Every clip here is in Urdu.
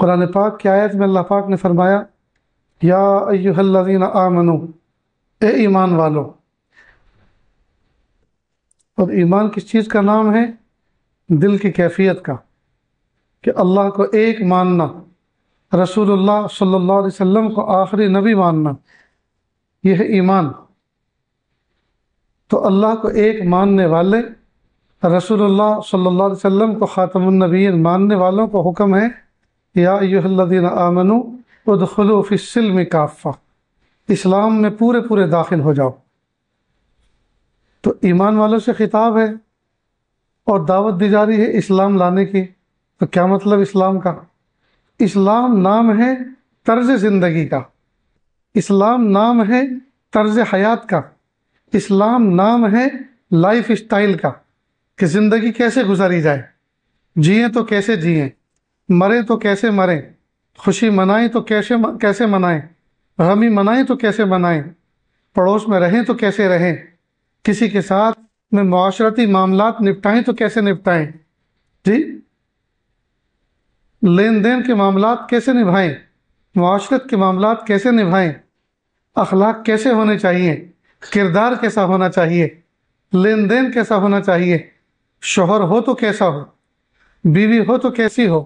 قرآن پاک کی آیت میں اللہ پاک نے فرمایا یا ایوہ الذین آمنو اے ایمان والو اور ایمان کس چیز کا نام ہے دل کی کیفیت کا کہ اللہ کو ایک ماننا رسول اللہ صلی اللہ علیہ وسلم کو آخری نبی ماننا یہ ہے ایمان تو اللہ کو ایک ماننے والے رسول اللہ صلی اللہ علیہ وسلم کو خاتم النبیین ماننے والوں کو حکم ہے یا اللہ دین فی السلم کافہ اسلام میں پورے پورے داخل ہو جاؤ تو ایمان والوں سے خطاب ہے اور دعوت دی جا رہی ہے اسلام لانے کی تو کیا مطلب اسلام کا اسلام نام ہے طرز زندگی کا اسلام نام ہے طرز حیات کا اسلام نام ہے لائف اسٹائل کا کہ زندگی کیسے گزاری جائے جئیں تو کیسے جیئیں مریں تو کیسے مریں خوشی منائیں تو کیسے کیسے منائیں غمی منائیں تو کیسے منائیں پڑوس میں رہیں تو کیسے رہیں کسی کے ساتھ میں معاشرتی معاملات نپٹائیں تو کیسے نپٹائیں جی لین دین کے معاملات کیسے نبھائیں معاشرت کے معاملات کیسے نبھائیں اخلاق کیسے ہونے چاہیے کردار کیسا ہونا چاہیے لین دین کیسا ہونا چاہیے شوہر ہو تو کیسا ہو بیوی ہو تو کیسی ہو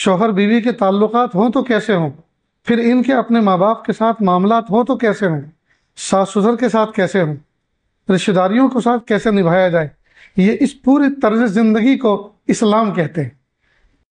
شوہر بیوی کے تعلقات ہوں تو کیسے ہوں پھر ان کے اپنے ماں باپ کے ساتھ معاملات ہوں تو کیسے ہوں ساس سسر کے ساتھ کیسے ہوں رشتہ داریوں کے ساتھ کیسے نبھایا جائے یہ اس پوری طرز زندگی کو اسلام کہتے ہیں